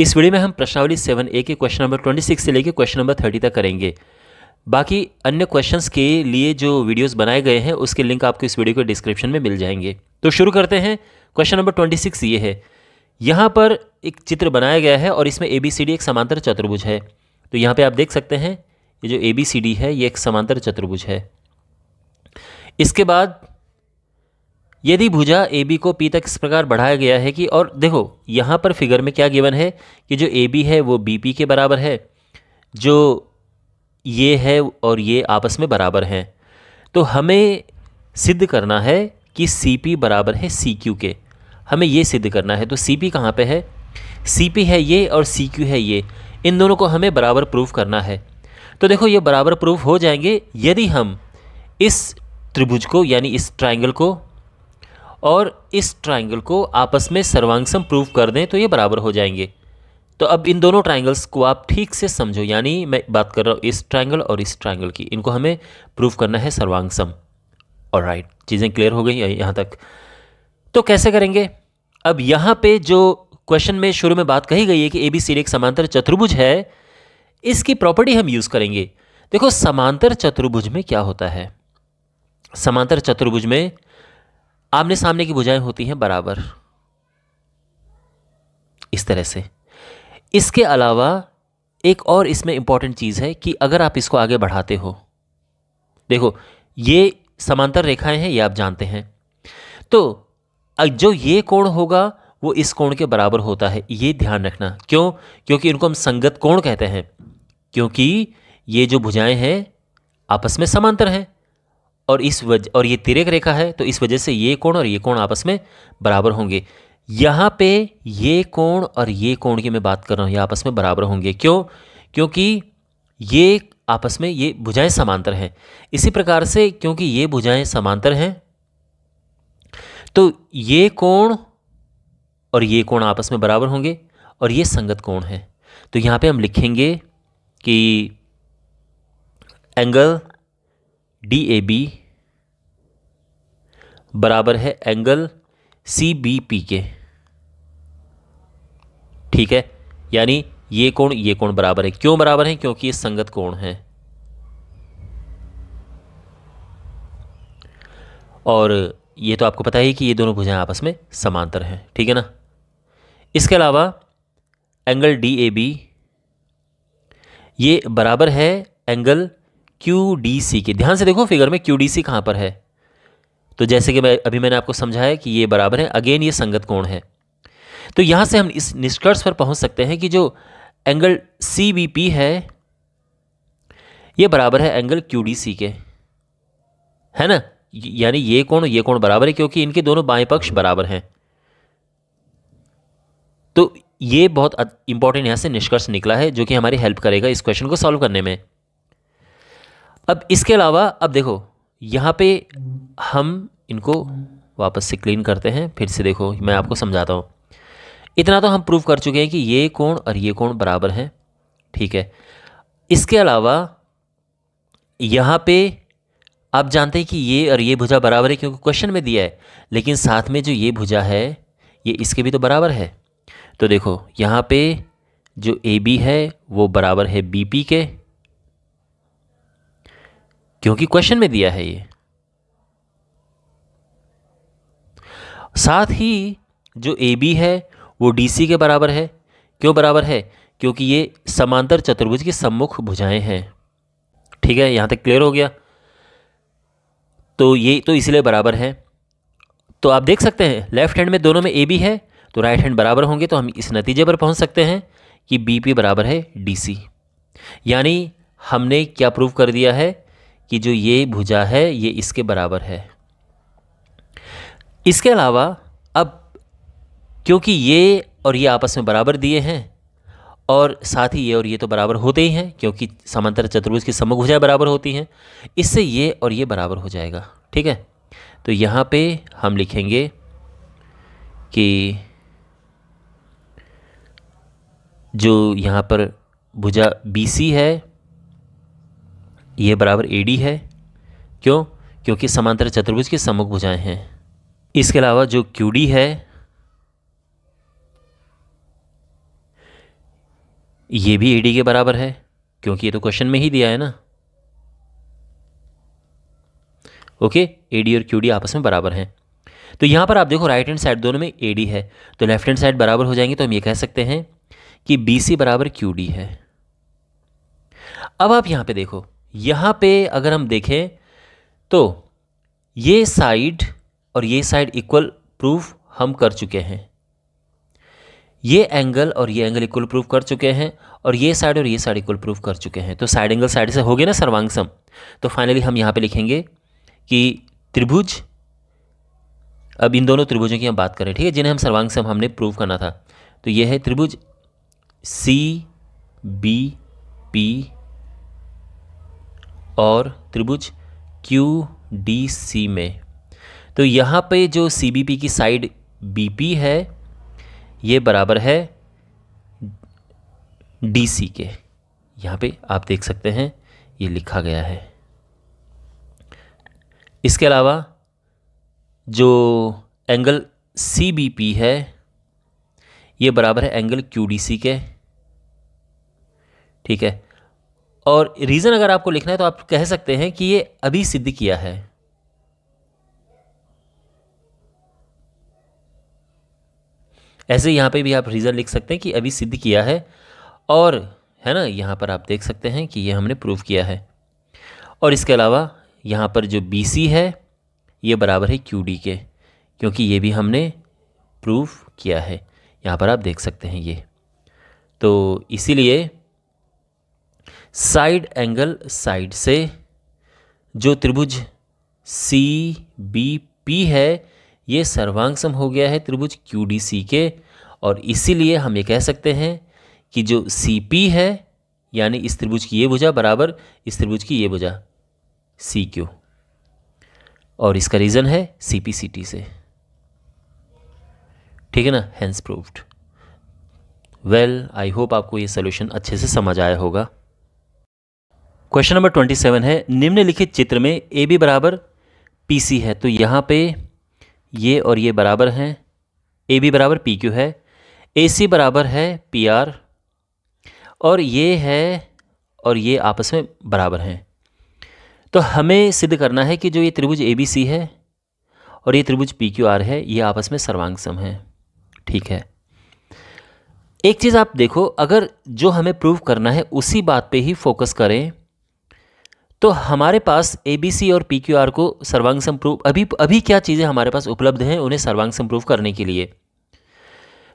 इस वीडियो में हम प्रश्नावली सेवन ए के क्वेश्चन नंबर ट्वेंटी सिक्स से लेकर क्वेश्चन नंबर थर्टी तक करेंगे बाकी अन्य क्वेश्चंस के लिए जो वीडियोस बनाए गए हैं उसके लिंक आपको इस वीडियो के डिस्क्रिप्शन में मिल जाएंगे तो शुरू करते हैं क्वेश्चन नंबर ट्वेंटी सिक्स ये है यहाँ पर एक चित्र बनाया गया है और इसमें ए बी सी डी एक समांतर चतुर्भुज है तो यहाँ पे आप देख सकते हैं ये जो ए बी सी डी है ये एक समांतर चतुर्भुज है इसके बाद यदि भुजा ए बी को पी तक इस प्रकार बढ़ाया गया है कि और देखो यहाँ पर फिगर में क्या गिवन है कि जो ए बी है वो बी पी के बराबर है जो ये है और ये आपस में बराबर हैं तो हमें सिद्ध करना है कि सी पी बराबर है सी क्यू के हमें ये सिद्ध करना है तो सी पी कहाँ पर है सी पी है ये और सी क्यू है ये इन दोनों को हमें बराबर प्रूफ करना है तो देखो ये बराबर प्रूफ हो जाएंगे यदि हम इस त्रिभुज को यानी इस ट्राइंगल को और इस ट्राइंगल को आपस में सर्वांगसम प्रूव कर दें तो ये बराबर हो जाएंगे तो अब इन दोनों ट्राइंगल्स को आप ठीक से समझो यानी मैं बात कर रहा हूँ इस ट्राइंगल और इस ट्राइंगल की इनको हमें प्रूव करना है सर्वांगसम और राइट चीज़ें क्लियर हो गई यहाँ तक तो कैसे करेंगे अब यहाँ पे जो क्वेश्चन में शुरू में बात कही गई है कि ए बी सी एक समांतर चतुर्भुज है इसकी प्रॉपर्टी हम यूज़ करेंगे देखो समांतर चतुर्भुज में क्या होता है समांतर चतुर्भुज में आमने सामने की बुझाएं होती हैं बराबर इस तरह से इसके अलावा एक और इसमें इंपॉर्टेंट चीज़ है कि अगर आप इसको आगे बढ़ाते हो देखो ये समांतर रेखाएं हैं ये आप जानते हैं तो जो ये कोण होगा वो इस कोण के बराबर होता है ये ध्यान रखना क्यों क्योंकि इनको हम संगत कोण कहते हैं क्योंकि ये जो भुजाएं हैं आपस में समांतर हैं और इस वजह और ये तिरक रेखा है तो इस वजह से ये कोण और ये कोण आपस में बराबर होंगे यहाँ पे ये कोण और ये कोण की मैं बात कर रहा हूँ ये आपस में बराबर होंगे क्यों क्योंकि ये आपस में ये भुजाएं समांतर हैं इसी प्रकार से क्योंकि ये भुजाएं समांतर हैं तो ये कोण और ये कोण आपस में बराबर होंगे और ये संगत कोण है तो यहाँ पे हम लिखेंगे कि एंगल डी ए बी बराबर है एंगल सी बी पी के ठीक है यानी ये कोण ये कोण बराबर है क्यों बराबर है क्योंकि ये संगत कोण है और ये तो आपको पता ही कि ये दोनों भुजाएं आपस में समांतर हैं ठीक है ना इसके अलावा एंगल डी ए बी ये बराबर है एंगल क्यू डी सी के ध्यान से देखो फिगर में क्यू डी सी कहाँ पर है तो जैसे कि मैं अभी मैंने आपको समझाया कि ये बराबर है अगेन ये संगत कोण है तो यहाँ से हम इस निष्कर्ष पर पहुँच सकते हैं कि जो एंगल सी बी पी है ये बराबर है एंगल क्यू डी सी के है ना यानी ये कोण ये कोण बराबर है क्योंकि इनके दोनों बाएं पक्ष बराबर हैं तो ये बहुत इंपॉर्टेंट यहाँ से निष्कर्ष निकला है जो कि हमारी हेल्प करेगा इस क्वेश्चन को सॉल्व करने में अब इसके अलावा अब देखो यहाँ पे हम इनको वापस से क्लीन करते हैं फिर से देखो मैं आपको समझाता हूँ इतना तो हम प्रूव कर चुके हैं कि ये कोण और ये कोण बराबर हैं ठीक है इसके अलावा यहाँ पे आप जानते हैं कि ये और ये भुजा बराबर है क्योंकि क्वेश्चन में दिया है लेकिन साथ में जो ये भुजा है ये इसके भी तो बराबर है तो देखो यहाँ पे जो ए बी है वो बराबर है बी पी के क्योंकि क्वेश्चन में दिया है ये साथ ही जो ए बी है वो डी सी के बराबर है क्यों बराबर है क्योंकि ये समांतर चतुर्भुज की सम्मुख भुजाएं हैं ठीक है यहां तक क्लियर हो गया तो ये तो इसलिए बराबर है तो आप देख सकते हैं लेफ्ट हैंड में दोनों में ए बी है तो राइट हैंड बराबर होंगे तो हम इस नतीजे पर पहुंच सकते हैं कि बी पी बराबर है डी सी यानी हमने क्या प्रूव कर दिया है कि जो ये भुजा है ये इसके बराबर है इसके अलावा अब क्योंकि ये और ये आपस में बराबर दिए हैं और साथ ही ये और ये तो बराबर होते ही हैं क्योंकि समांतर चतुर्भुज की समग्र भुजाएं बराबर होती हैं इससे ये और ये बराबर हो जाएगा ठीक है तो यहाँ पे हम लिखेंगे कि जो यहाँ पर भुजा बी है ये बराबर ए डी है क्यों क्योंकि समांतर चतुर्भुज की सम्मुख भुजाएं हैं इसके अलावा जो क्यू डी है ये भी ए डी के बराबर है क्योंकि ये तो क्वेश्चन में ही दिया है ना ओके ए डी और क्यू डी आपस में बराबर हैं तो यहां पर आप देखो राइट हैंड साइड दोनों में ए डी है तो लेफ्ट हैंड साइड बराबर हो जाएंगे तो हम ये कह सकते हैं कि बी सी बराबर क्यू डी है अब आप यहां पे देखो यहाँ पे अगर हम देखें तो ये साइड और ये साइड इक्वल प्रूफ हम कर चुके हैं ये एंगल और ये एंगल इक्वल प्रूफ कर चुके हैं और ये साइड और ये साइड इक्वल प्रूफ कर चुके हैं तो साइड एंगल साइड से हो गया ना सर्वांगसम तो फाइनली हम यहाँ पे लिखेंगे कि त्रिभुज अब इन दोनों त्रिभुजों की हम बात करें ठीक है जिन्हें हम सर्वांगसम हमने प्रूव करना था तो ये है त्रिभुज सी बी पी और त्रिभुज क्यू डी सी में तो यहाँ पे जो सी बी पी की साइड बी पी है ये बराबर है डी सी के यहाँ पे आप देख सकते हैं ये लिखा गया है इसके अलावा जो एंगल सी बी पी है ये बराबर है एंगल क्यू डी सी के ठीक है और रीज़न अगर आपको लिखना है तो आप कह सकते हैं कि ये अभी सिद्ध किया है ऐसे यहाँ पे भी आप रीज़न लिख सकते हैं कि अभी सिद्ध किया है और है ना यहाँ पर आप देख सकते हैं कि ये हमने प्रूव किया है और इसके अलावा यहाँ पर जो बी सी है ये बराबर है क्यू डी के क्योंकि ये भी हमने प्रूव किया है यहाँ पर आप देख सकते हैं ये तो इसीलिए साइड एंगल साइड से जो त्रिभुज सी बी पी है ये सर्वांगसम हो गया है त्रिभुज क्यू डी सी के और इसीलिए हम ये कह सकते हैं कि जो सी पी है यानी इस त्रिभुज की ये भुजा बराबर इस त्रिभुज की ये भुजा सी क्यू और इसका रीज़न है सी पी सी टी से ठीक है ना hence proved well I hope आपको ये सोल्यूशन अच्छे से समझ आया होगा क्वेश्चन नंबर ट्वेंटी सेवन है निम्नलिखित चित्र में ए बी बराबर पी सी है तो यहाँ पे ये और ये बराबर हैं ए बी बराबर पी क्यू है ए सी बराबर है पी आर और ये है और ये आपस में बराबर हैं तो हमें सिद्ध करना है कि जो ये त्रिभुज ए बी सी है और ये त्रिभुज पी क्यू आर है ये आपस में सर्वांग सम है ठीक है एक चीज़ आप देखो अगर जो हमें प्रूव करना है उसी बात पे ही फोकस करें तो हमारे पास ए बी सी और पी क्यू आर को सर्वांग संप्रूव अभी अभी क्या चीज़ें हमारे पास उपलब्ध हैं उन्हें सर्वांग संप्रूव करने के लिए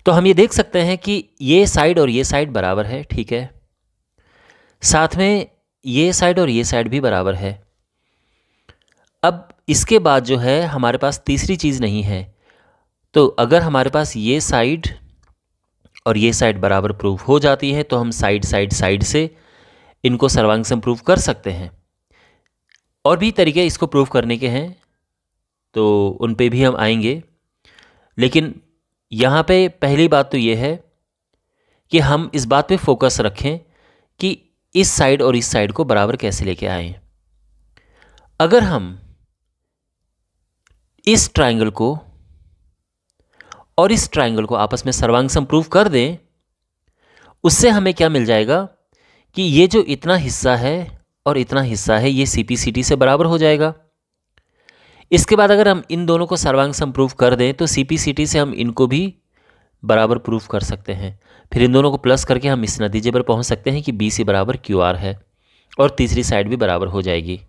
तो हम ये देख सकते हैं कि ये साइड और ये साइड बराबर है ठीक है साथ में ये साइड और ये साइड भी बराबर है अब इसके बाद जो है हमारे पास तीसरी चीज़ नहीं है तो अगर हमारे पास ये साइड और ये साइड बराबर प्रूफ हो जाती है तो हम साइड साइड साइड से इनको सर्वांग संप्रूव कर सकते हैं और भी तरीके इसको प्रूव करने के हैं तो उन पे भी हम आएंगे लेकिन यहाँ पे पहली बात तो ये है कि हम इस बात पे फोकस रखें कि इस साइड और इस साइड को बराबर कैसे लेके आए अगर हम इस ट्रायंगल को और इस ट्रायंगल को आपस में सर्वांगसम प्रूव कर दें उससे हमें क्या मिल जाएगा कि ये जो इतना हिस्सा है और इतना हिस्सा है ये सी से बराबर हो जाएगा इसके बाद अगर हम इन दोनों को सर्वांग सम प्रूफ कर दें तो सी से हम इनको भी बराबर प्रूफ कर सकते हैं फिर इन दोनों को प्लस करके हम इस नतीजे पर पहुंच सकते हैं कि बी सी बराबर क्यू आर है और तीसरी साइड भी बराबर हो जाएगी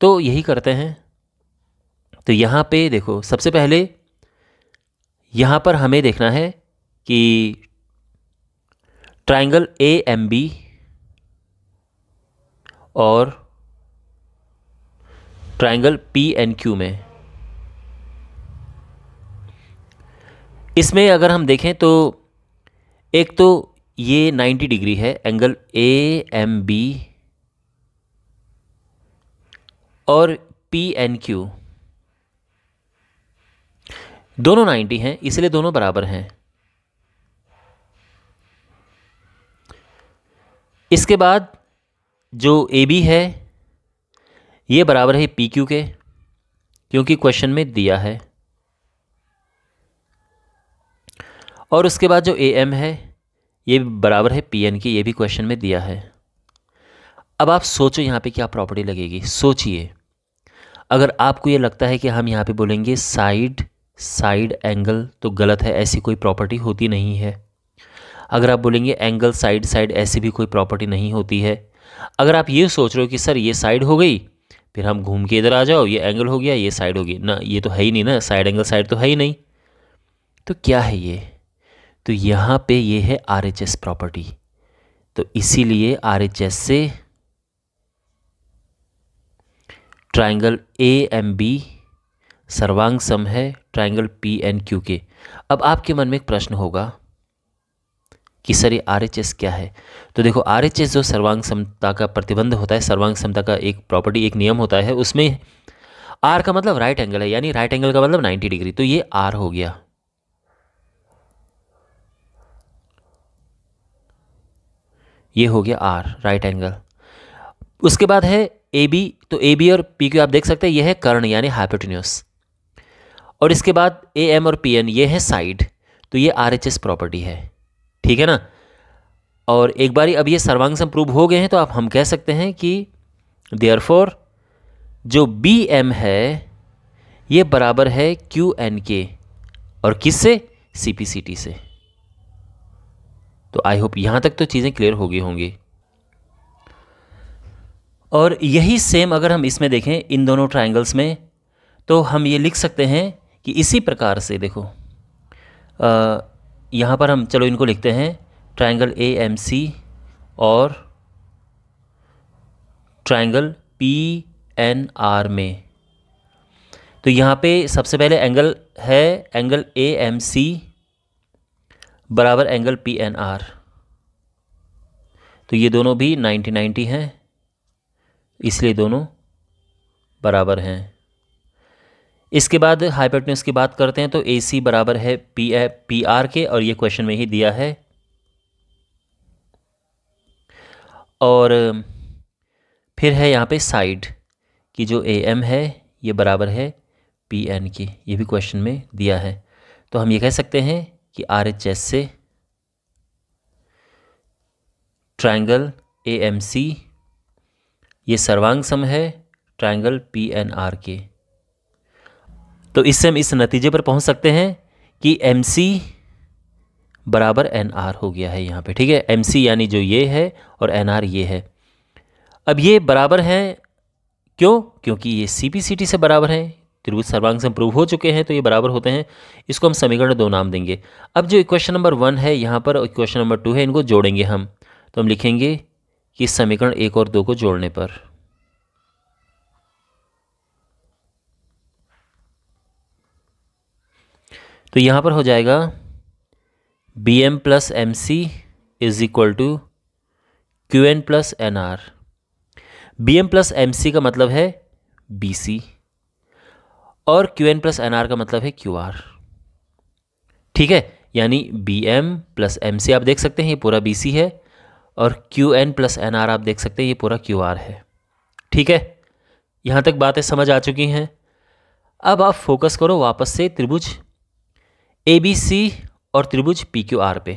तो यही करते हैं तो यहाँ पे देखो सबसे पहले यहाँ पर हमें देखना है कि ट्राइंगल ए एम बी और ट्राइंगल पी एन क्यू में इसमें अगर हम देखें तो एक तो ये 90 डिग्री है एंगल ए एम बी और पी एन क्यू दोनों 90 हैं इसलिए दोनों बराबर हैं इसके बाद जो ए बी है ये बराबर है पी क्यू के क्योंकि क्वेश्चन में दिया है और उसके बाद जो ए एम है ये बराबर है पी एन की ये भी क्वेश्चन में दिया है अब आप सोचो यहाँ पे क्या प्रॉपर्टी लगेगी सोचिए अगर आपको ये लगता है कि हम यहाँ पे बोलेंगे साइड साइड एंगल तो गलत है ऐसी कोई प्रॉपर्टी होती नहीं है अगर आप बोलेंगे एंगल साइड साइड ऐसी भी कोई प्रॉपर्टी नहीं होती है अगर आप ये सोच रहे हो कि सर ये साइड हो गई फिर हम घूम के इधर आ जाओ ये एंगल हो गया ये साइड हो गई ना ये तो है ही नहीं ना साइड एंगल साइड तो है ही नहीं तो क्या है ये तो यहाँ पे ये है आर एच एस प्रॉपर्टी तो इसीलिए आर एच एस से ट्राइंगल ए एम बी सर्वांग सम है ट्राइंगल पी एन क्यू के अब आपके मन में एक प्रश्न होगा कि सर ये आर क्या है तो देखो आर जो सर्वांग समता का प्रतिबंध होता है सर्वांग समता का एक प्रॉपर्टी एक नियम होता है उसमें आर का मतलब राइट एंगल है यानी राइट एंगल का मतलब नाइन्टी डिग्री तो ये आर हो गया ये हो गया आर राइट एंगल उसके बाद है ए बी तो ए बी और पी क्यू आप देख सकते हैं यह है कर्ण यानी हाइपोटिन्यूस और इसके बाद ए एम और पी एन ये है साइड तो ये आर एच एस प्रॉपर्टी है ठीक है ना और एक बारी अब ये सर्वांग सम प्रूव हो गए हैं तो आप हम कह सकते हैं कि देयरफॉर जो बी एम है ये बराबर है क्यू एन के और किससे सी पी सी टी से तो आई होप यहाँ तक तो चीज़ें क्लियर हो गई होंगी और यही सेम अगर हम इसमें देखें इन दोनों ट्रायंगल्स में तो हम ये लिख सकते हैं कि इसी प्रकार से देखो आ, यहाँ पर हम चलो इनको लिखते हैं ट्राइंगल ए एम सी और ट्राइंगल पी एन आर में तो यहाँ पे सबसे पहले एंगल है एंगल ए एम सी बराबर एंगल पी एन आर तो ये दोनों भी नाइन्टी नाइन्टी हैं इसलिए दोनों बराबर हैं इसके बाद हाइपोटेन्यूस की बात करते हैं तो ए सी बराबर है पी ए पी आर के और ये क्वेश्चन में ही दिया है और फिर है यहाँ पे साइड कि जो ए एम है ये बराबर है पी एन की ये भी क्वेश्चन में दिया है तो हम ये कह सकते हैं कि आर एच एस से ट्रायंगल ए एम सी ये सर्वांग सम है ट्रायंगल पी एन आर के तो इससे हम इस नतीजे पर पहुंच सकते हैं कि एम सी बराबर एन आर हो गया है यहाँ पे ठीक है एम सी यानी जो ये है और एन आर ये है अब ये बराबर हैं क्यों क्योंकि ये सी पी सी टी से बराबर हैं त्रिभुज सर्वांग से प्रूव हो चुके हैं तो ये बराबर होते हैं इसको हम समीकरण दो नाम देंगे अब जो इक्वेशन नंबर वन है यहाँ पर इक्वेशन नंबर टू है इनको जोड़ेंगे हम तो हम लिखेंगे कि समीकरण एक और दो को जोड़ने पर तो यहाँ पर हो जाएगा B M plus M C is equal to Q N plus N R B M plus M C का मतलब है बी सी और Q N plus N R का मतलब है क्यू आर ठीक है यानी B M plus M C आप देख सकते हैं ये पूरा बी सी है और Q N plus N R आप देख सकते हैं ये पूरा क्यू आर है ठीक है यहाँ तक बातें समझ आ चुकी हैं अब आप फोकस करो वापस से त्रिभुज ए बी सी और त्रिभुज पी क्यू आर पे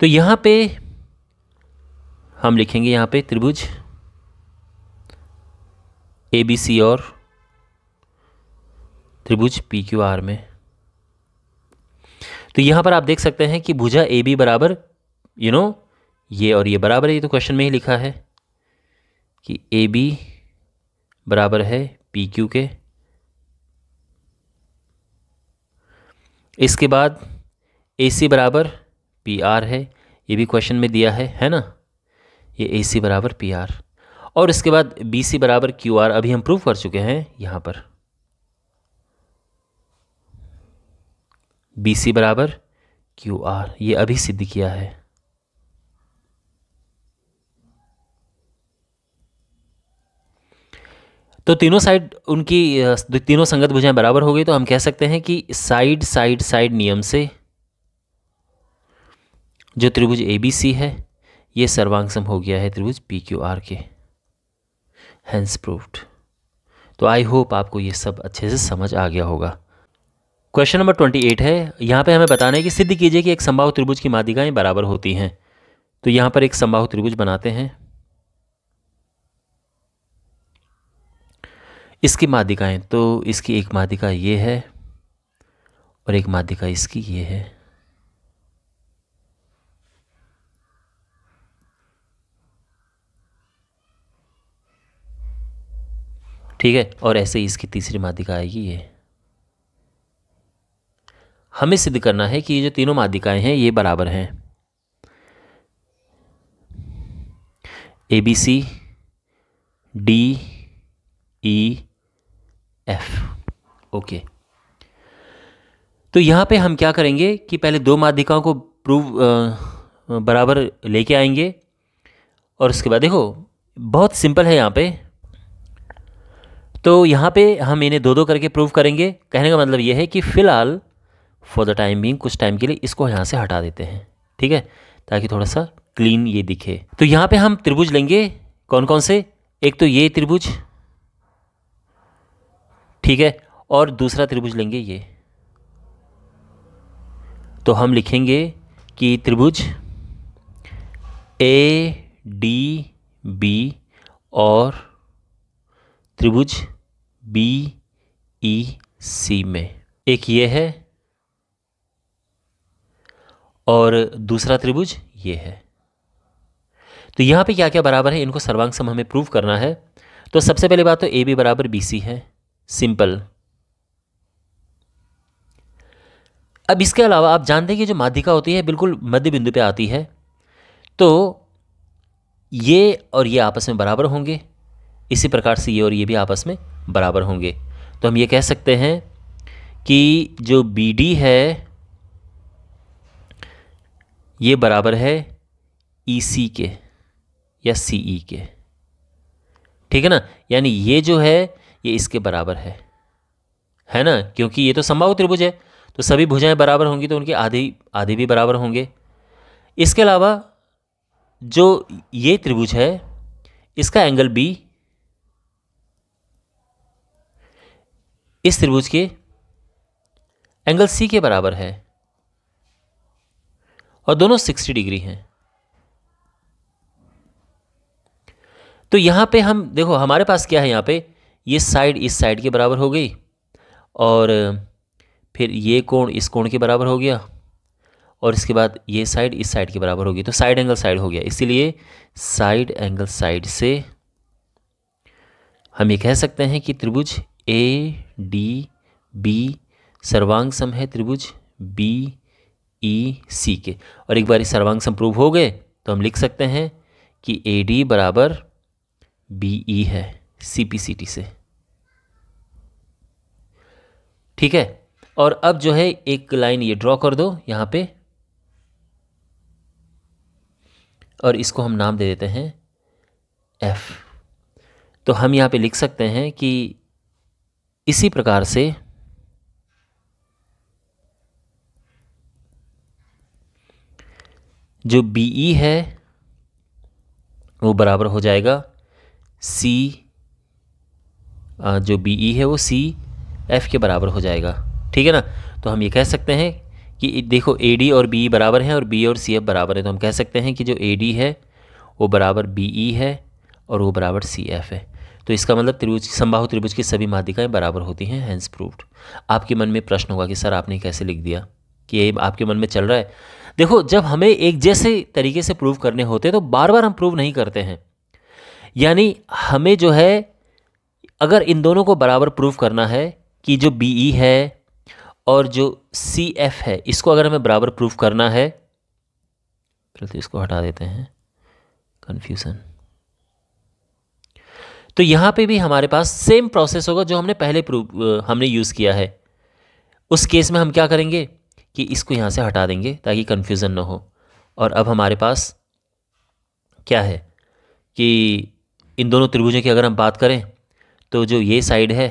तो यहां पे हम लिखेंगे यहां पे त्रिभुज ए बी सी और त्रिभुज पी क्यू आर में तो यहां पर आप देख सकते हैं कि भुजा ए बी बराबर यू नो ये और ये बराबर है ये तो क्वेश्चन में ही लिखा है कि ए बी बराबर है पी क्यू के इसके बाद ए सी बराबर पी आर है ये भी क्वेश्चन में दिया है है ना ये ए सी बराबर पी आर और इसके बाद बी सी बराबर क्यू आर अभी हम प्रूव कर चुके हैं यहाँ पर बी सी बराबर क्यू आर ये अभी सिद्ध किया है तो तीनों साइड उनकी तीनों संगत भुजाएं बराबर हो गई तो हम कह सकते हैं कि साइड साइड साइड नियम से जो त्रिभुज ए बी सी है ये सर्वांगसम हो गया है त्रिभुज पी क्यू आर के हैंस प्रूफ्ड तो आई होप आपको ये सब अच्छे से समझ आ गया होगा क्वेश्चन नंबर ट्वेंटी एट है यहाँ पे हमें बताना है कि सिद्ध कीजिए कि एक संभाव त्रिभुज की मादिकाएं बराबर होती हैं तो यहाँ पर एक संभाव त्रिभुज बनाते हैं इसकी मादिकाएं तो इसकी एक मादिका ये है और एक मादिका इसकी ये है ठीक है और ऐसे ही इसकी तीसरी मादिका आएगी ये हमें सिद्ध करना है कि ये जो तीनों मादिकाएं हैं ये बराबर हैं A B C D E F okay तो यहाँ पे हम क्या करेंगे कि पहले दो माध्यिकाओं को प्रूव बराबर लेके आएंगे और उसके बाद देखो बहुत सिंपल है यहाँ पे तो यहाँ पे हम इन्हें दो दो करके प्रूव करेंगे कहने का मतलब ये है कि फ़िलहाल फॉर द टाइम बीइंग कुछ टाइम के लिए इसको यहाँ से हटा देते हैं ठीक है ताकि थोड़ा सा क्लीन ये दिखे तो यहाँ पे हम त्रिभुज लेंगे कौन कौन से एक तो ये त्रिभुज ठीक है और दूसरा त्रिभुज लेंगे ये तो हम लिखेंगे कि त्रिभुज ए डी बी और त्रिभुज बी ई सी में एक ये है और दूसरा त्रिभुज ये है तो यहाँ पे क्या क्या बराबर है इनको सर्वांग सम हमें प्रूव करना है तो सबसे पहले बात तो ए बी बराबर बी सी है सिंपल अब इसके अलावा आप जानते हैं कि जो माध्यिका होती है बिल्कुल मध्य बिंदु पे आती है तो ये और ये आपस में बराबर होंगे इसी प्रकार से ये और ये भी आपस में बराबर होंगे तो हम ये कह सकते हैं कि जो बी डी है ये बराबर है ई e सी के या सी ई e के ठीक है ना यानी ये जो है ये इसके बराबर है है ना क्योंकि ये तो संभव त्रिभुज है तो सभी भुजाएं बराबर होंगी तो उनके आधे आधे भी बराबर होंगे इसके अलावा जो ये त्रिभुज है इसका एंगल बी इस त्रिभुज के एंगल सी के बराबर है और दोनों सिक्सटी डिग्री हैं तो यहां पे हम देखो हमारे पास क्या है यहां पे ये साइड इस साइड के बराबर हो गई और फिर ये कोण इस कोण के बराबर हो गया और इसके बाद ये साइड इस साइड के बराबर हो गई तो साइड एंगल साइड हो गया इसीलिए साइड एंगल साइड से हम ये कह सकते हैं कि त्रिभुज ए डी बी सर्वांग सम है त्रिभुज बी ई सी के और एक बार इस सर्वांग सम प्रूव हो गए तो हम लिख सकते हैं कि ए डी बराबर बी ई है सी पी सी टी से ठीक है और अब जो है एक लाइन ये ड्रॉ कर दो यहाँ पे और इसको हम नाम दे देते हैं एफ़ तो हम यहाँ पे लिख सकते हैं कि इसी प्रकार से जो बी ई e है वो बराबर हो जाएगा सी जो बी ई e है वो सी एफ़ के बराबर हो जाएगा ठीक है ना तो हम ये कह सकते हैं कि देखो ए डी और बी बराबर हैं और बी और सी एफ बराबर हैं तो हम कह सकते हैं कि जो ए डी है वो बराबर बी ई e है और वो बराबर सी एफ है तो इसका मतलब त्रिभुज संबाहु त्रिभुज की सभी माध्यिकाएँ बराबर होती हैं हैंस प्रूफ आपके मन में प्रश्न होगा कि सर आपने कैसे लिख दिया कि ये आपके मन में चल रहा है देखो जब हमें एक जैसे तरीके से प्रूव करने होते हैं तो बार बार हम प्रूव नहीं करते हैं यानी हमें जो है अगर इन दोनों को बराबर प्रूव करना है कि जो बी ई e है और जो सी एफ है इसको अगर हमें बराबर प्रूफ करना है तो इसको हटा देते हैं कन्फ्यूज़न तो यहाँ पे भी हमारे पास सेम प्रोसेस होगा जो हमने पहले प्रूफ हमने यूज़ किया है उस केस में हम क्या करेंगे कि इसको यहाँ से हटा देंगे ताकि कन्फ्यूज़न ना हो और अब हमारे पास क्या है कि इन दोनों त्रिभुजों की अगर हम बात करें तो जो ये साइड है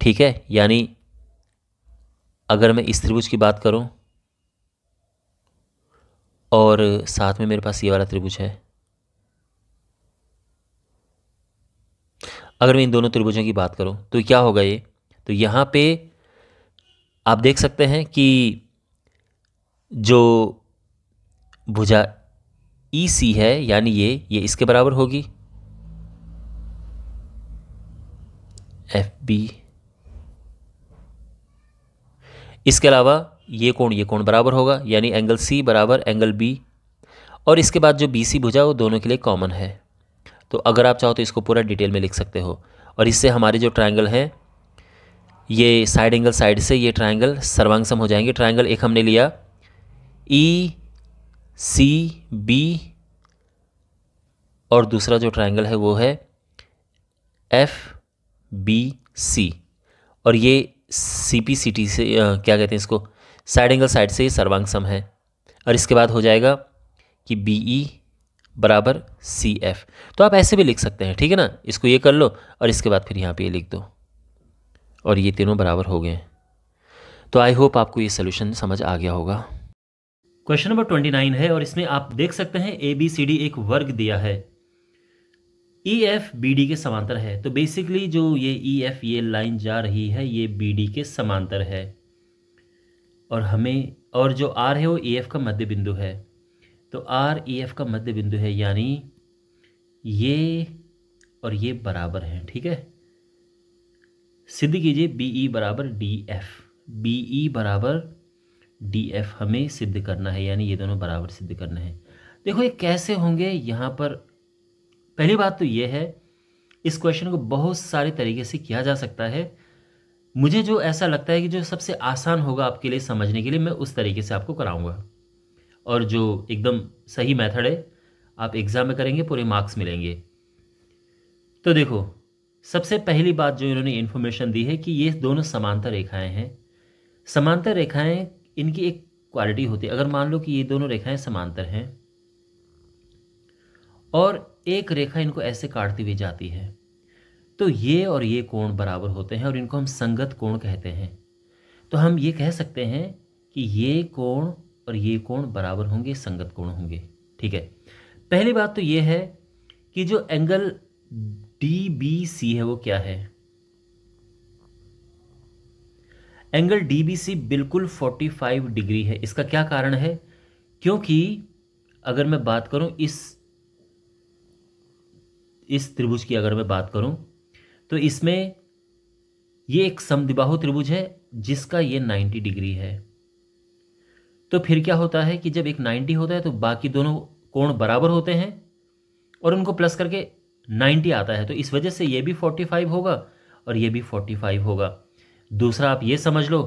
ठीक है यानी अगर मैं इस त्रिभुज की बात करूं और साथ में मेरे पास ये वाला त्रिभुज है अगर मैं इन दोनों त्रिभुजों की बात करूं तो क्या होगा ये तो यहाँ पे आप देख सकते हैं कि जो भुजा ई e सी है यानी ये ये इसके बराबर होगी एफ बी इसके अलावा ये कोण ये कोण बराबर होगा यानी एंगल सी बराबर एंगल बी और इसके बाद जो बी सी भुजा वो दोनों के लिए कॉमन है तो अगर आप चाहो तो इसको पूरा डिटेल में लिख सकते हो और इससे हमारे जो ट्राइंगल हैं ये साइड एंगल साइड से ये ट्राइंगल सर्वांगसम हो जाएंगे ट्राइंगल एक हमने लिया ई सी बी और दूसरा जो ट्राइंगल है वो है एफ बी सी और ये सी पी सी टी से आ, क्या कहते हैं इसको साइड एंगल साइड से सर्वांग सम है और इसके बाद हो जाएगा कि बी ई e बराबर सी एफ तो आप ऐसे भी लिख सकते हैं ठीक है ना इसको ये कर लो और इसके बाद फिर यहाँ पे ये लिख दो और ये तीनों बराबर हो गए तो आई होप आपको ये सोल्यूशन समझ आ गया होगा क्वेश्चन नंबर ट्वेंटी नाइन है और इसमें आप देख सकते हैं ए बी सी डी एक वर्ग दिया है ई एफ बी डी के समांतर है तो बेसिकली जो ये ई e एफ ये लाइन जा रही है ये बी डी के समांतर है और हमें और जो आर है वो ई e एफ का मध्य बिंदु है तो आर ई एफ का मध्य बिंदु है यानी ये और ये बराबर हैं ठीक है सिद्ध कीजिए बी ई e बराबर डी एफ बी ई बराबर डी एफ हमें सिद्ध करना है यानी ये दोनों बराबर सिद्ध करना है देखो ये कैसे होंगे यहाँ पर पहली बात तो ये है इस क्वेश्चन को बहुत सारे तरीके से किया जा सकता है मुझे जो ऐसा लगता है कि जो सबसे आसान होगा आपके लिए समझने के लिए मैं उस तरीके से आपको कराऊंगा और जो एकदम सही मेथड है आप एग्ज़ाम में करेंगे पूरे मार्क्स मिलेंगे तो देखो सबसे पहली बात जो इन्होंने इन्फॉर्मेशन दी है कि ये दोनों समांतर रेखाएं हैं समांतर रेखाएं इनकी एक क्वालिटी होती है अगर मान लो कि ये दोनों रेखाएं समांतर हैं और एक रेखा इनको ऐसे काटती हुई जाती है तो ये और ये कोण बराबर होते हैं और इनको हम संगत कोण कहते हैं तो हम ये कह सकते हैं कि ये कोण और ये कोण बराबर होंगे संगत कोण होंगे ठीक है पहली बात तो ये है कि जो एंगल डी बी सी है वो क्या है एंगल डी बी सी बिल्कुल 45 डिग्री है इसका क्या कारण है क्योंकि अगर मैं बात करूं इस इस त्रिभुज की अगर मैं बात करूं तो इसमें ये एक समदिबाहु त्रिभुज है जिसका ये 90 डिग्री है तो फिर क्या होता है कि जब एक 90 होता है तो बाकी दोनों कोण बराबर होते हैं और उनको प्लस करके 90 आता है तो इस वजह से ये भी 45 होगा और ये भी 45 होगा दूसरा आप ये समझ लो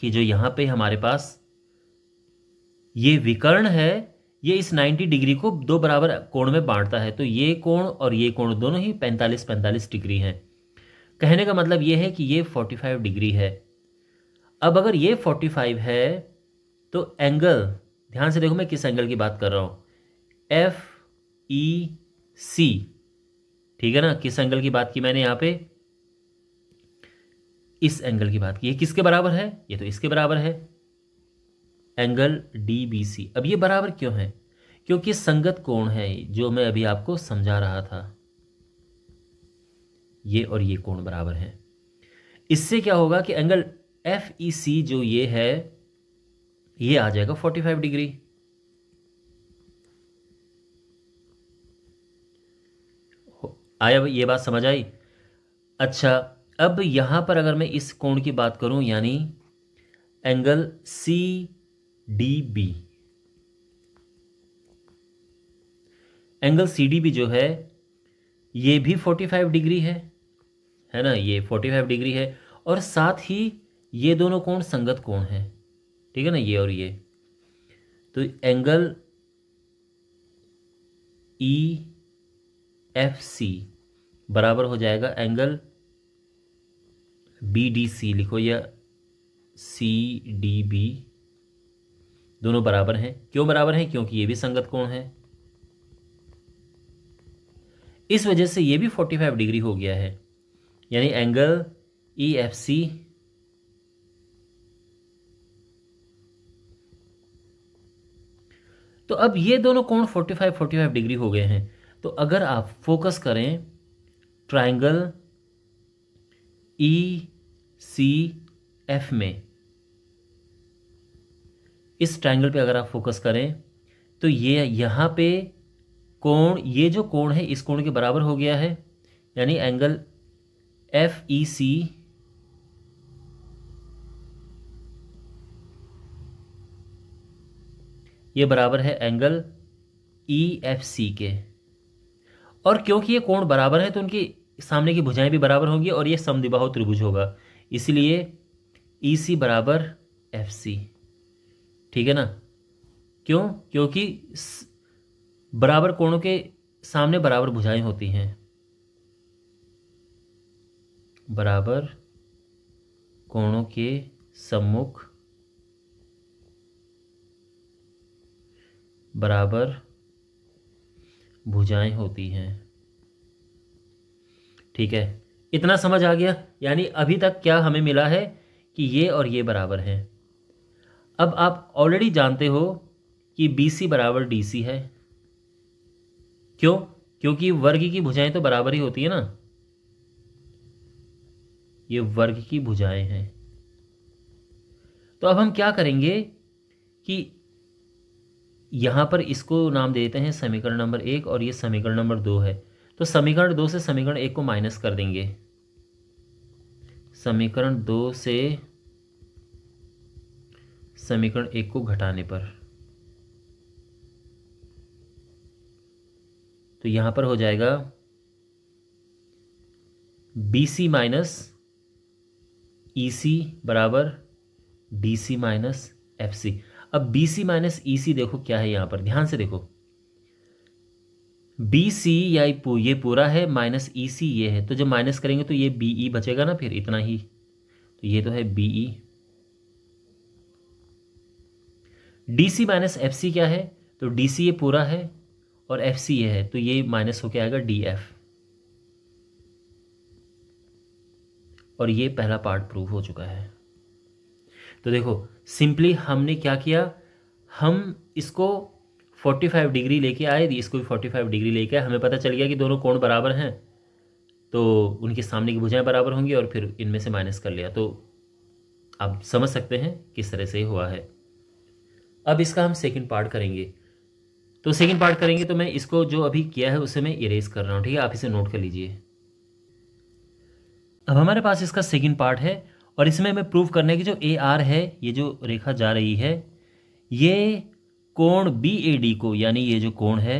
कि जो यहां पे हमारे पास ये विकर्ण है ये इस 90 डिग्री को दो बराबर कोण में बांटता है तो ये कोण और ये कोण दोनों ही 45 45 डिग्री हैं कहने का मतलब ये है कि ये 45 डिग्री है अब अगर ये 45 है तो एंगल ध्यान से देखो मैं किस एंगल की बात कर रहा हूँ एफ ई सी ठीक है ना किस एंगल की बात की मैंने यहाँ पे इस एंगल की बात की ये किसके बराबर है ये तो इसके बराबर है एंगल डी बी सी अब ये बराबर क्यों है क्योंकि संगत कोण है जो मैं अभी आपको समझा रहा था ये और ये कोण बराबर है इससे क्या होगा कि एंगल एफ ई सी जो ये है ये आ जाएगा 45 डिग्री आया ये बात समझ आई अच्छा अब यहां पर अगर मैं इस कोण की बात करूं यानी angle C D B angle C D भी जो है ये भी फोर्टी फाइव डिग्री है है ना ये फोर्टी फाइव डिग्री है और साथ ही ये दोनों कोण संगत कोण है ठीक है ना ये और ये तो एंगल ई एफ सी बराबर हो जाएगा एंगल बी डी सी लिखो या सी डी बी दोनों बराबर हैं क्यों बराबर हैं क्योंकि ये भी संगत कोण है इस वजह से ये भी 45 डिग्री हो गया है यानी एंगल ई एफ सी तो अब ये दोनों कोण 45 45 डिग्री हो गए हैं तो अगर आप फोकस करें ट्राइंगल ई सी एफ में इस ट्रायंगल पे अगर आप फोकस करें तो ये यहाँ पे कोण ये जो कोण है इस कोण के बराबर हो गया है यानी एंगल एफ ई सी ये बराबर है एंगल ई एफ सी के और क्योंकि ये कोण बराबर है तो उनकी सामने की भुजाएं भी बराबर होंगी और ये समदिबाहु त्रिभुज होगा इसलिए ई e सी बराबर एफ सी ठीक है ना क्यों क्योंकि बराबर कोणों के सामने बराबर भुजाएं होती हैं बराबर कोणों के सम्मुख बराबर भुजाएं होती हैं ठीक है इतना समझ आ गया यानी अभी तक क्या हमें मिला है कि ये और ये बराबर हैं अब आप ऑलरेडी जानते हो कि बी सी बराबर डी सी है क्यों क्योंकि वर्ग की भुजाएं तो बराबर ही होती है ना ये वर्ग की भुजाएं हैं तो अब हम क्या करेंगे कि यहां पर इसको नाम देते हैं समीकरण नंबर एक और ये समीकरण नंबर दो है तो समीकरण दो से समीकरण एक को माइनस कर देंगे समीकरण दो से समीकरण एक को घटाने पर तो यहां पर हो जाएगा B C minus E C बराबर D C minus F C अब बी सी माइनस ई सी देखो क्या है यहां पर ध्यान से देखो बी सी या ये पूरा है माइनस ई सी ये है तो जब माइनस करेंगे तो ये बी ई e बचेगा ना फिर इतना ही तो ये तो है B E e। D C minus F C क्या है तो डी सी ये पूरा है और एफ सी ये है तो ये माइनस होके आएगा डी एफ और ये पहला पार्ट प्रूव हो चुका है तो देखो सिंपली हमने क्या किया हम इसको 45 डिग्री लेके आए इसको भी 45 डिग्री लेके आए हमें पता चल गया कि दोनों कोण बराबर हैं तो उनके सामने की भुजाएं बराबर होंगी और फिर इनमें से माइनस कर लिया तो आप समझ सकते हैं किस तरह से हुआ है अब इसका हम सेकंड पार्ट करेंगे तो सेकंड पार्ट करेंगे तो मैं इसको जो अभी किया है उसे मैं इरेज कर रहा हूँ ठीक है आप इसे नोट कर लीजिए अब हमारे पास इसका सेकंड पार्ट है और इसमें हमें प्रूव करना है कि जो ए आर है ये जो रेखा जा रही है ये कोण बी ए डी को यानी ये जो कोण है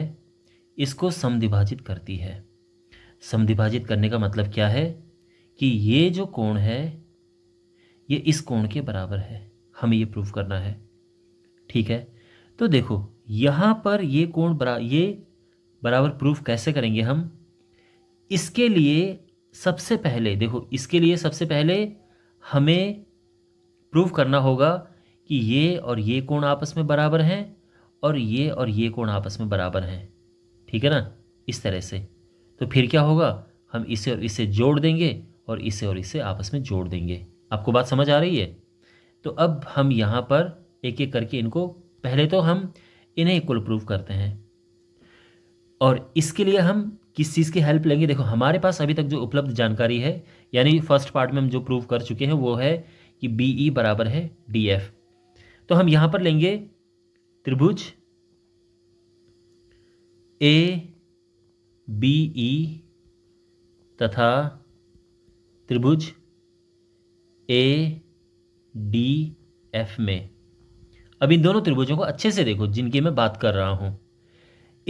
इसको समिभाजित करती है समिभाजित करने का मतलब क्या है कि ये जो कोण है ये इस कोण के बराबर है हमें ये प्रूफ करना है ठीक है तो देखो यहाँ पर ये कोण बरा ये बराबर प्रूफ कैसे करेंगे हम इसके लिए सबसे पहले देखो इसके लिए सबसे पहले हमें प्रूफ करना होगा कि ये और ये कोण आपस में बराबर हैं और ये और ये कोण आपस में बराबर हैं ठीक है ना इस तरह से तो फिर क्या होगा हम इसे और इसे जोड़ देंगे और इसे और इसे आपस में जोड़ देंगे आपको बात समझ आ रही है तो अब हम यहाँ पर एक एक करके इनको पहले तो हम इन्हें इक्वल प्रूफ करते हैं और इसके लिए हम किस चीज़ की हेल्प लेंगे देखो हमारे पास अभी तक जो उपलब्ध जानकारी है यानी फर्स्ट पार्ट में हम जो प्रूव कर चुके हैं वो है कि बी ई e बराबर है डी एफ तो हम यहाँ पर लेंगे त्रिभुज ए बी ई तथा त्रिभुज ए डी एफ में अब इन दोनों त्रिभुजों को अच्छे से देखो जिनकी मैं बात कर रहा हूँ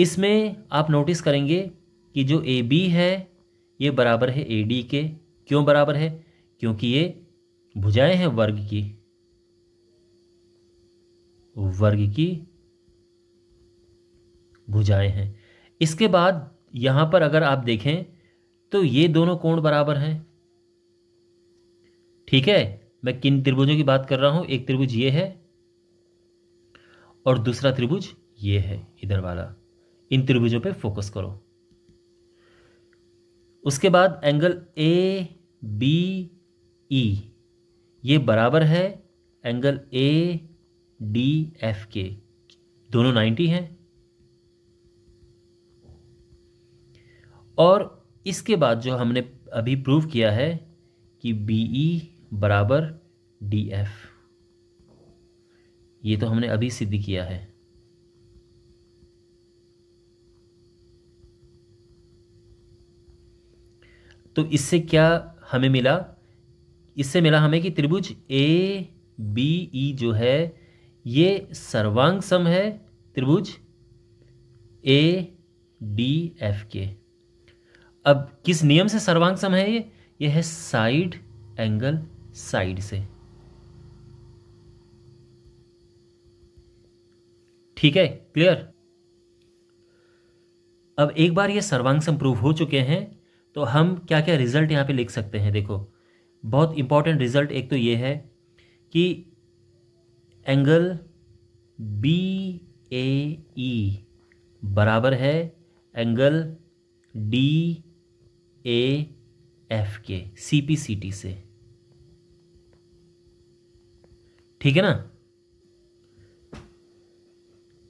इसमें आप नोटिस करेंगे कि जो ए बी है ये बराबर है ए डी के क्यों बराबर है क्योंकि ये भुजाएं हैं वर्ग की वर्ग की भुजाएं हैं इसके बाद यहां पर अगर आप देखें तो ये दोनों कोण बराबर हैं ठीक है मैं किन त्रिभुजों की बात कर रहा हूं एक त्रिभुज ये है और दूसरा त्रिभुज ये है इधर वाला इन त्रिभुजों पे फोकस करो उसके बाद एंगल ए बी ई ये बराबर है एंगल ए डी एफ के दोनों 90 हैं और इसके बाद जो हमने अभी प्रूव किया है कि बी ई e बराबर डी एफ़ ये तो हमने अभी सिद्ध किया है तो इससे क्या हमें मिला इससे मिला हमें कि त्रिभुज ए बी ई जो है ये सर्वांग सम है त्रिभुज ए डी एफ के अब किस नियम से सर्वांग सम है ये ये है साइड एंगल साइड से ठीक है क्लियर अब एक बार ये सर्वांग प्रूव हो चुके हैं तो हम क्या क्या रिज़ल्ट यहाँ पे लिख सकते हैं देखो बहुत इंपॉर्टेंट रिज़ल्ट एक तो ये है कि एंगल बी ए ई बराबर है एंगल डी ए एफ के सी पी सी टी से ठीक है ना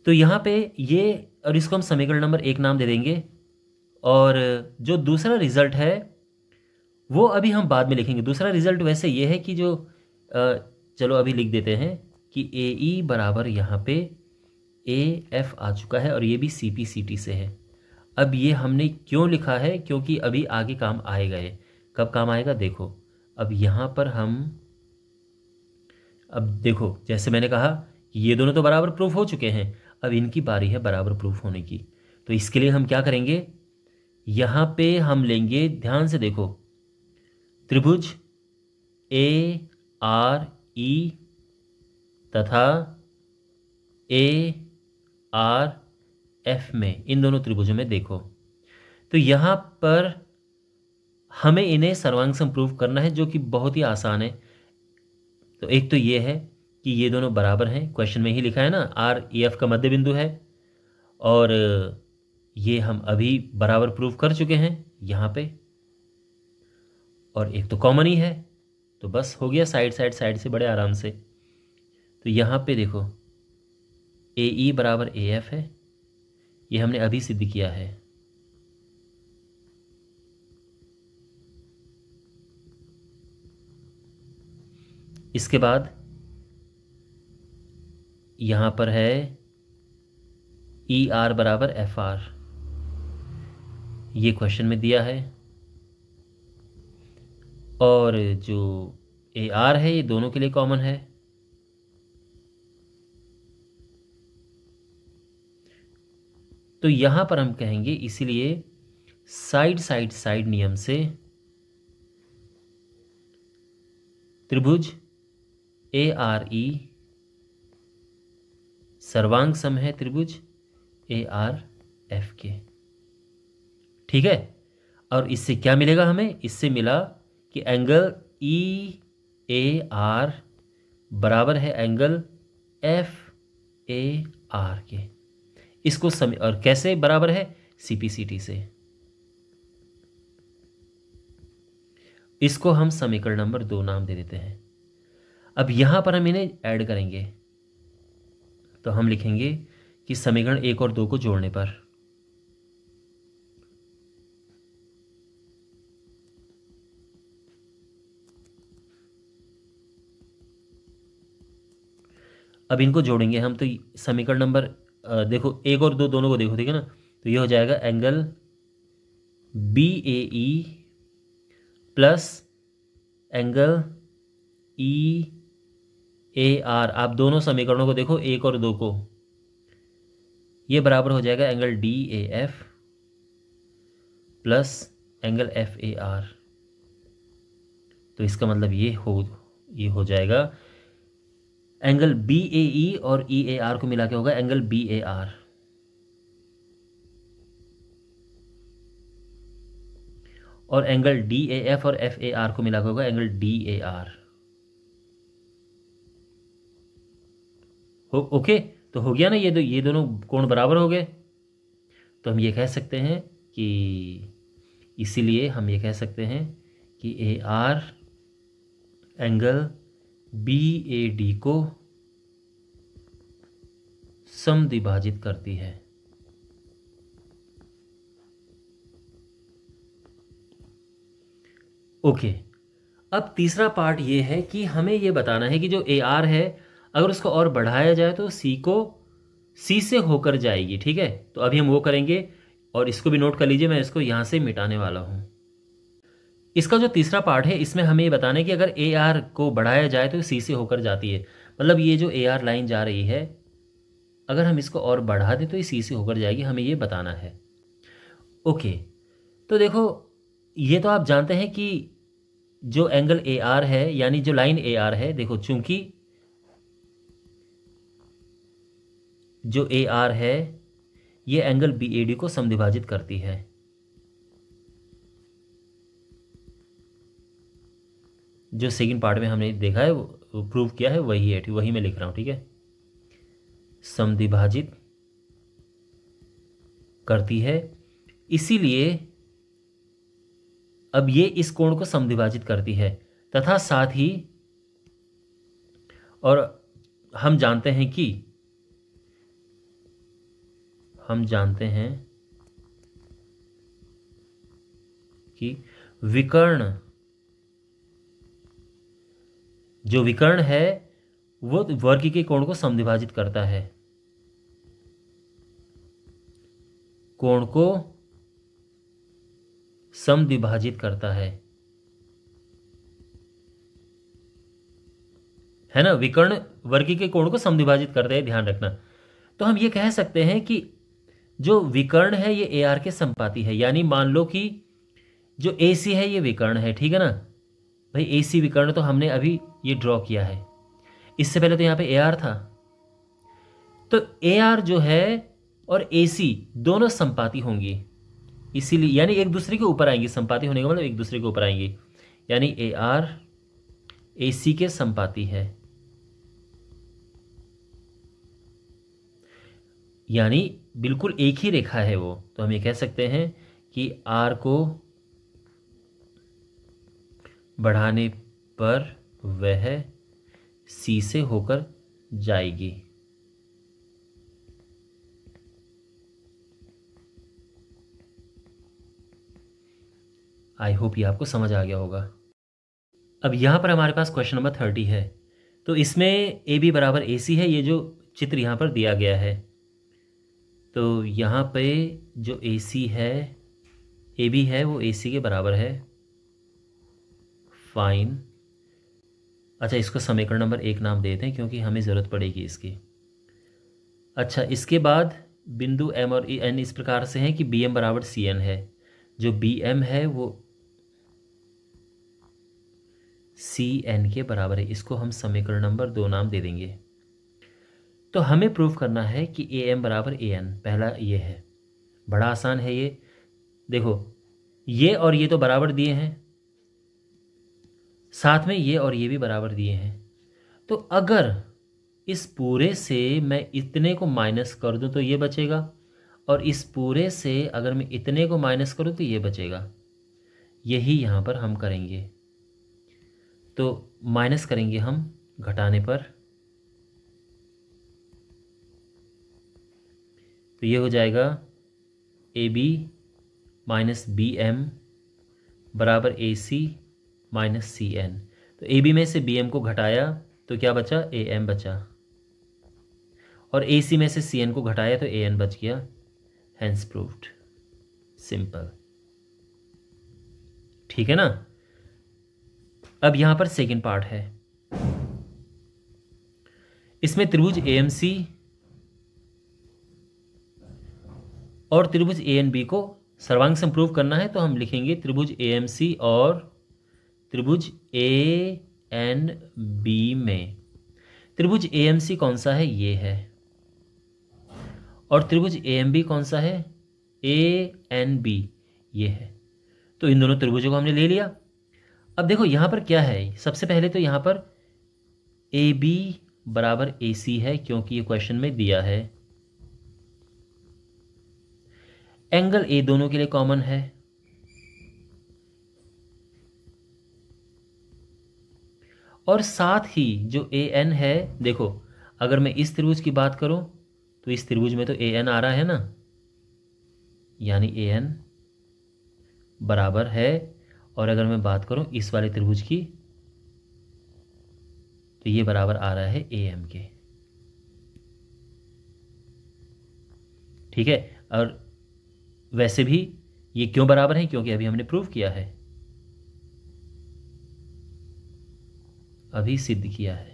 तो यहाँ पे ये और इसको हम समीकरण नंबर एक नाम दे देंगे और जो दूसरा रिज़ल्ट है वो अभी हम बाद में लिखेंगे दूसरा रिज़ल्ट वैसे ये है कि जो चलो अभी लिख देते हैं कि ए ई e बराबर यहाँ पे ए एफ आ चुका है और ये भी सी पी सी टी से है अब ये हमने क्यों लिखा है क्योंकि अभी आगे काम आएगा ये कब काम आएगा देखो अब यहाँ पर हम अब देखो जैसे मैंने कहा ये दोनों तो बराबर प्रूफ हो चुके हैं अब इनकी बारी है बराबर प्रूफ होने की तो इसके लिए हम क्या करेंगे यहाँ पे हम लेंगे ध्यान से देखो त्रिभुज ए आर ई तथा ए आर एफ में इन दोनों त्रिभुजों में देखो तो यहाँ पर हमें इन्हें सर्वांग प्रूफ करना है जो कि बहुत ही आसान है तो एक तो ये है कि ये दोनों बराबर हैं क्वेश्चन में ही लिखा है ना आर ए एफ का मध्य बिंदु है और ये हम अभी बराबर प्रूव कर चुके हैं यहाँ पे और एक तो कॉमन ही है तो बस हो गया साइड साइड साइड से बड़े आराम से तो यहाँ पे देखो ए ई e बराबर ए एफ है ये हमने अभी सिद्ध किया है इसके बाद यहाँ पर है ई e आर बराबर एफ आर ये क्वेश्चन में दिया है और जो ए आर है ये दोनों के लिए कॉमन है तो यहां पर हम कहेंगे इसीलिए साइड साइड साइड नियम से त्रिभुज ए आर ई सर्वांग सम है त्रिभुज ए आर एफ के ठीक है और इससे क्या मिलेगा हमें इससे मिला कि एंगल ई ए आर बराबर है एंगल एफ ए आर के इसको सम और कैसे बराबर है सीपीसीटी से इसको हम समीकरण नंबर दो नाम दे देते हैं अब यहां पर हम इन्हें ऐड करेंगे तो हम लिखेंगे कि समीकरण एक और दो को जोड़ने पर अब इनको जोड़ेंगे हम तो समीकरण नंबर देखो एक और दो दोनों को देखो ठीक है ना तो ये हो जाएगा angle B A E plus angle E e A R आप दोनों समीकरणों को देखो एक और दो को ये बराबर हो जाएगा angle D A F plus angle F A R तो इसका मतलब ये हो ये हो जाएगा एंगल बी ए ई और ई ए आर को मिला के होगा एंगल बी ए आर और एंगल डी ए एफ और एफ ए आर को मिला के होगा एंगल डी ए आर हो ओके तो हो गया ना ये दो ये दोनों कोण बराबर हो गए तो हम ये कह सकते हैं कि इसीलिए हम ये कह सकते हैं कि A R angle B A D को सम विभाजित करती है ओके अब तीसरा पार्ट ये है कि हमें ये बताना है कि जो ए आर है अगर उसको और बढ़ाया जाए तो सी को सी से होकर जाएगी ठीक है तो अभी हम वो करेंगे और इसको भी नोट कर लीजिए मैं इसको यहाँ से मिटाने वाला हूँ इसका जो तीसरा पार्ट है इसमें हमें ये बताने कि अगर ए आर को बढ़ाया जाए तो सी से होकर जाती है मतलब ये जो ए आर लाइन जा रही है अगर हम इसको और बढ़ा दें तो ये सी से होकर जाएगी हमें ये बताना है ओके तो देखो ये तो आप जानते हैं कि जो एंगल ए आर है यानी जो लाइन ए आर है देखो चूंकि जो ए आर है ये एंगल बी ए डी को समिभाजित करती है जो सेकंड पार्ट में हमने देखा है प्रूव किया है वही है वही मैं लिख रहा हूं ठीक है समिभाजित करती है इसीलिए अब ये इस कोण को समिभाजित करती है तथा साथ ही और हम जानते हैं कि हम जानते हैं कि विकर्ण जो विकर्ण है वो वर्ग के कोण को समविभाजित करता है कोण को समविभाजित करता है है ना विकर्ण वर्गी के कोण को समविभाजित करता है ध्यान रखना तो हम ये कह सकते हैं कि जो विकर्ण है ये ए आर के संपाति है यानी मान लो कि जो ए सी है ये विकर्ण है ठीक है ना भाई ए सी विकर्ण तो हमने अभी ये ड्रॉ किया है इससे पहले तो यहाँ पे ए आर था तो ए आर जो है और ए सी दोनों संपाति होंगी इसीलिए यानी एक दूसरे के ऊपर आएंगी संपाति होने का मतलब एक दूसरे के ऊपर आएंगी यानी ए आर ए सी के संपाति है यानी बिल्कुल एक ही रेखा है वो तो हम ये कह सकते हैं कि आर को बढ़ाने पर वह सी से होकर जाएगी आई होप ये आपको समझ आ गया होगा अब यहां पर हमारे पास क्वेश्चन नंबर थर्टी है तो इसमें ए बी बराबर ए सी है ये जो चित्र यहां पर दिया गया है तो यहाँ पे जो ए सी है ए बी है वो ए सी के बराबर है फाइन अच्छा इसको समीकरण नंबर एक नाम देते हैं क्योंकि हमें ज़रूरत पड़ेगी इसकी अच्छा इसके बाद बिंदु एम और एन इस प्रकार से हैं कि बी एम बराबर सी एन है जो बी एम है वो सी एन के बराबर है इसको हम समीकरण नंबर दो नाम दे देंगे तो हमें प्रूव करना है कि ए एम बराबर ए एन पहला ये है बड़ा आसान है ये देखो ये और ये तो बराबर दिए हैं साथ में ये और ये भी बराबर दिए हैं तो अगर इस पूरे से मैं इतने को माइनस कर दूं तो ये बचेगा और इस पूरे से अगर मैं इतने को माइनस करूं तो ये बचेगा यही यहाँ पर हम करेंगे तो माइनस करेंगे हम घटाने पर तो ये हो जाएगा A B minus B M बराबर A C minus C N तो ए बी में से बी एम को घटाया तो क्या बचा ए एम बचा और ए सी में से सी एन को घटाया तो ए एन बच गया हैंस प्रूफ्ड सिंपल ठीक है ना अब यहां पर सेकेंड पार्ट है इसमें त्रिभुज ए एम सी और त्रिभुज ए एन बी को सर्वांग से प्रूव करना है तो हम लिखेंगे त्रिभुज ए एम सी और त्रिभुज ए एन बी में त्रिभुज ए एम सी कौन सा है ये है और त्रिभुज ए एम बी कौन सा है ए एन बी ये है तो इन दोनों त्रिभुजों को हमने ले लिया अब देखो यहाँ पर क्या है सबसे पहले तो यहाँ पर ए बी बराबर ए सी है क्योंकि ये क्वेश्चन में दिया है एंगल ए दोनों के लिए कॉमन है और साथ ही जो ए एन है देखो अगर मैं इस त्रिभुज की बात करूं तो इस त्रिभुज में तो ए एन आ रहा है ना यानी ए एन बराबर है और अगर मैं बात करूं इस वाले त्रिभुज की तो ये बराबर आ रहा है ए एम के ठीक है और वैसे भी ये क्यों बराबर हैं क्योंकि अभी हमने प्रूव किया है अभी सिद्ध किया है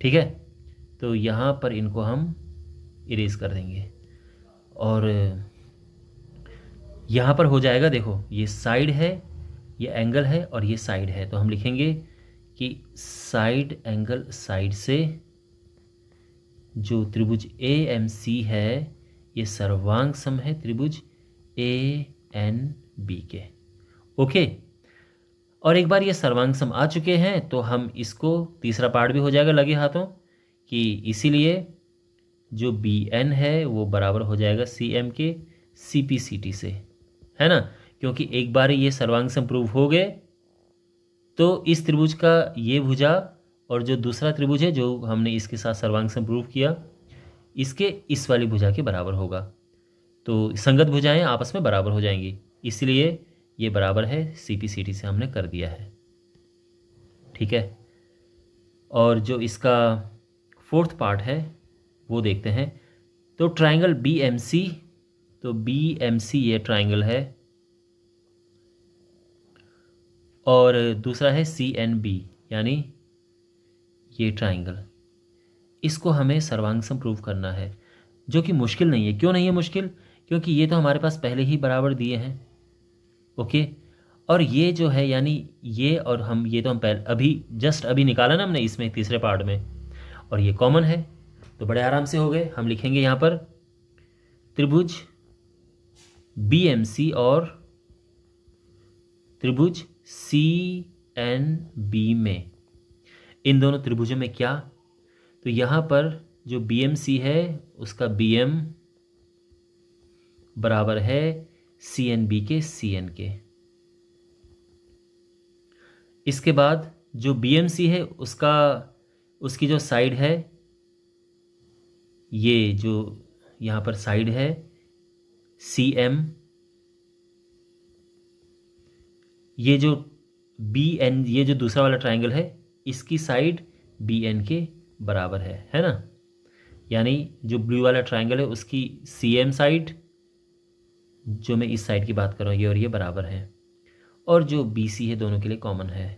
ठीक है तो यहां पर इनको हम इरेज कर देंगे और यहां पर हो जाएगा देखो ये साइड है ये एंगल है और ये साइड है तो हम लिखेंगे कि साइड एंगल साइड से जो त्रिभुज ए एम सी है ये सर्वांग सम है त्रिभुज ए एन बी के ओके और एक बार ये सर्वांग सम आ चुके हैं तो हम इसको तीसरा पार्ट भी हो जाएगा लगे हाथों कि इसीलिए जो बी एन है वो बराबर हो जाएगा सी एम के सी पी सी टी से है ना क्योंकि एक बार ये सर्वांग सम प्रूव हो गए तो इस त्रिभुज का ये भुजा और जो दूसरा त्रिभुज है जो हमने इसके साथ सर्वांग से प्रूव किया इसके इस वाली भुजा के बराबर होगा तो संगत भुजाएं आपस में बराबर हो जाएंगी इसलिए ये बराबर है सी पी सी टी से हमने कर दिया है ठीक है और जो इसका फोर्थ पार्ट है वो देखते हैं तो ट्रायंगल बी एम सी तो बी एम सी ये ट्रायंगल है और दूसरा है सी एन बी यानी ये ट्राइंगल इसको हमें सर्वांगसम प्रूव करना है जो कि मुश्किल नहीं है क्यों नहीं है मुश्किल क्योंकि ये तो हमारे पास पहले ही बराबर दिए हैं ओके और ये जो है यानी ये और हम ये तो हम पहले अभी जस्ट अभी निकाला ना हमने इसमें तीसरे पार्ट में और ये कॉमन है तो बड़े आराम से हो गए हम लिखेंगे यहाँ पर त्रिभुज बी एम सी और त्रिभुज सी एन बी में इन दोनों त्रिभुजों में क्या तो यहाँ पर जो बी है उसका बी बराबर है सी एन बी के सी एन के इसके बाद जो बी है उसका उसकी जो साइड है ये जो यहाँ पर साइड है सी एम ये जो बी एन ये जो दूसरा वाला ट्रायंगल है इसकी साइड बी एन के बराबर है है ना यानी जो ब्लू वाला ट्रायंगल है उसकी सी एम साइड जो मैं इस साइड की बात कर रहा हूँ ये और ये बराबर है और जो बी सी है दोनों के लिए कॉमन है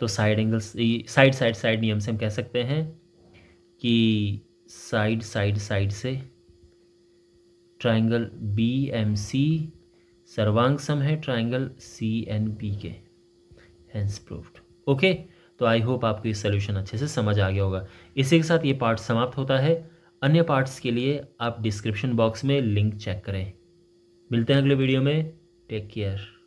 तो side angle side side side नियम से हम कह सकते हैं कि साइड साइड साइड से ट्रायंगल बी एम सी सर्वांग सम है ट्रायंगल सी एन पी के हैंस प्रूफ्ड ओके तो आई होप आपको ये सोल्यूशन अच्छे से समझ आ गया होगा इसी के साथ ये पार्ट समाप्त होता है अन्य पार्ट्स के लिए आप डिस्क्रिप्शन बॉक्स में लिंक चेक करें मिलते हैं अगले वीडियो में टेक केयर